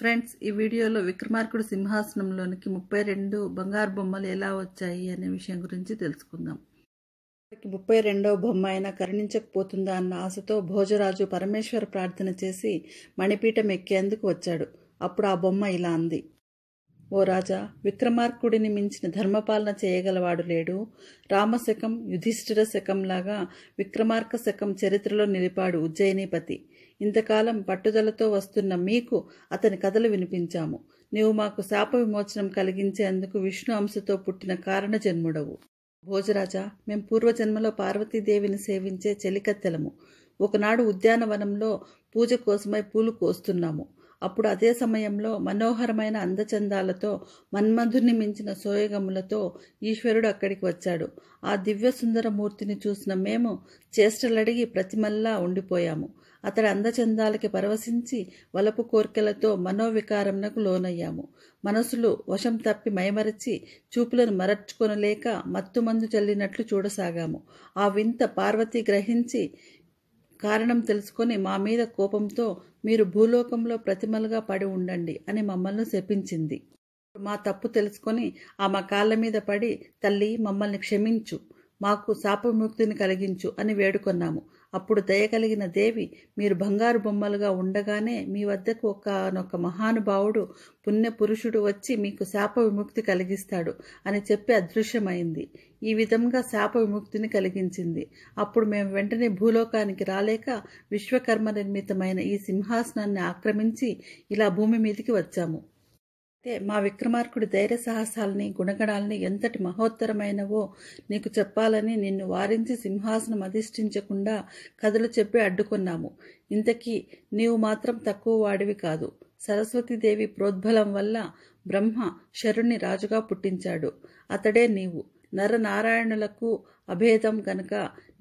friends ఈ వీడియోలో విక్రమార్కుడు సింహాసనంలోనికి ముప్పై రెండు బంగారు బొమ్మలు ఎలా వచ్చాయి అనే విషయం గురించి తెలుసుకుందాం ముప్పై రెండవ బొమ్మ అయినా కరుణించకపోతుందా అన్న ఆశతో భోజరాజు పరమేశ్వర ప్రార్థన చేసి మణిపీఠం ఎక్కేందుకు వచ్చాడు అప్పుడు ఆ బొమ్మ ఇలా అంది ఓ రాజా విక్రమార్కుడిని మించిన ధర్మపాలన చేయగలవాడు లేడు రామశకం యుధిష్ఠిర శకంలాగా విక్రమార్క శకం చరిత్రలో నిలిపాడు ఉజ్జయినిపతి ఇంతకాలం పట్టుదలతో వస్తున్న మీకు అతని కథలు వినిపించాము నీవు మాకు శాప విమోచనం కలిగించేందుకు విష్ణు అంశతో పుట్టిన కారణ జన్ముడవు భోజరాజా మేం పూర్వజన్మలో పార్వతీదేవిని సేవించే చెలికత్తెలము ఒకనాడు ఉద్యానవనంలో పూజ కోసమై పూలు కోస్తున్నాము అప్పుడు అదే సమయంలో మనోహరమైన అందచందాలతో మన్మధుని మించిన సోయగములతో ఈశ్వరుడు అక్కడికి వచ్చాడు ఆ దివ్య సుందరమూర్తిని చూసిన మేము చేష్టలడిగి ప్రతిమల్లా ఉండిపోయాము అతడి అందచందాలకి పరవశించి వలపు కోర్కెలతో మనోవికారంకు లోనయ్యాము మనసులు వశం తప్పి మైమరచి చూపులను మరచుకొనలేక మత్తుమందు చల్లినట్లు చూడసాగాము ఆ వింత పార్వతి గ్రహించి కారణం తెలుసుకొని మా మీద కోపంతో మీరు భూలోకంలో ప్రతిమలుగా పడి ఉండండి అని మమ్మల్ని శపించింది మా తప్పు తెలుసుకొని ఆమె కాళ్ళ మీద పడి తల్లి మమ్మల్ని క్షమించు మాకు శాపముక్తిని కలిగించు అని వేడుకొన్నాము అప్పుడు దయగలిగిన దేవి మీరు బంగారు బొమ్మలుగా ఉండగానే మీ వద్దకు ఒకనొక మహానుభావుడు పుణ్యపురుషుడు వచ్చి మీకు శాప విముక్తి కలిగిస్తాడు అని చెప్పి అదృశ్యమైంది ఈ విధంగా శాప విముక్తిని కలిగించింది అప్పుడు మేము వెంటనే భూలోకానికి రాలేక విశ్వకర్మ నిర్మితమైన ఈ సింహాసనాన్ని ఆక్రమించి ఇలా భూమి మీదికి వచ్చాము అయితే మా విక్రమార్కుడి ధైర్య సాహసాలని గుణగణాలని ఎంతటి మహోత్తరమైనవో నీకు చెప్పాలని నిన్ను వారించి సింహాసనం అధిష్ఠించకుండా కథలు చెప్పి అడ్డుకున్నాము ఇంతకీ నీవు మాత్రం తక్కువ వాడివి కాదు సరస్వతీదేవి ప్రోద్బలం వల్ల బ్రహ్మ శరుణ్ణి రాజుగా పుట్టించాడు అతడే నీవు నరనారాయణులకు అభేదం గనక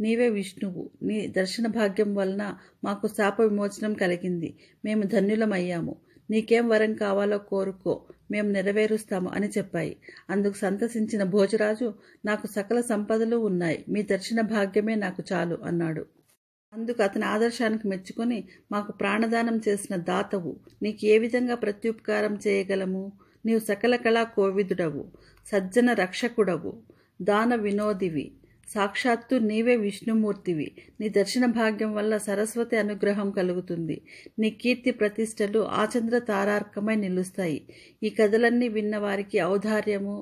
నీవే విష్ణువు నీ దర్శన భాగ్యం వలన మాకు శాప విమోచనం కలిగింది మేము ధన్యులమయ్యాము నీకేం వరం కావాలో కోరుకో మేము నెరవేరుస్తాము అని చెప్పాయి అందుకు సంతసించిన భోజరాజు నాకు సకల సంపదలు ఉన్నాయి మీ దర్శన భాగ్యమే నాకు చాలు అన్నాడు అందుకు అతని ఆదర్శానికి మెచ్చుకొని మాకు ప్రాణదానం చేసిన దాతవు నీకు ఏ విధంగా ప్రత్యుపకారం చేయగలము నీవు సకల కళా కోవిదుడవు సజ్జన రక్షకుడవు దాన వినోదివి సాక్షాత్తు నీవే విష్ణుమూర్తివి నీ దర్శన భాగ్యం వల్ల సరస్వతి అనుగ్రహం కలుగుతుంది నీ కీర్తి ప్రతిష్టలు ఆచంద్ర తారార్కమై నిలుస్తాయి ఈ కథలన్నీ విన్నవారికి ఔదార్యము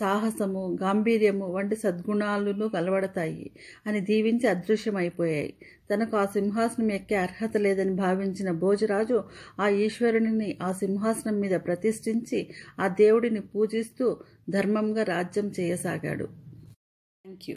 సాహసము గాంభీర్యము వంటి సద్గుణాలను కలవడతాయి అని దీవించి అదృశ్యమైపోయాయి తనకు ఆ సింహాసనం ఎక్కే అర్హత లేదని భావించిన భోజరాజు ఆ ఈశ్వరుని ఆ సింహాసనం మీద ప్రతిష్ఠించి ఆ దేవుడిని పూజిస్తూ ధర్మంగా రాజ్యం చేయసాగాడు థ్యాంక్ యూ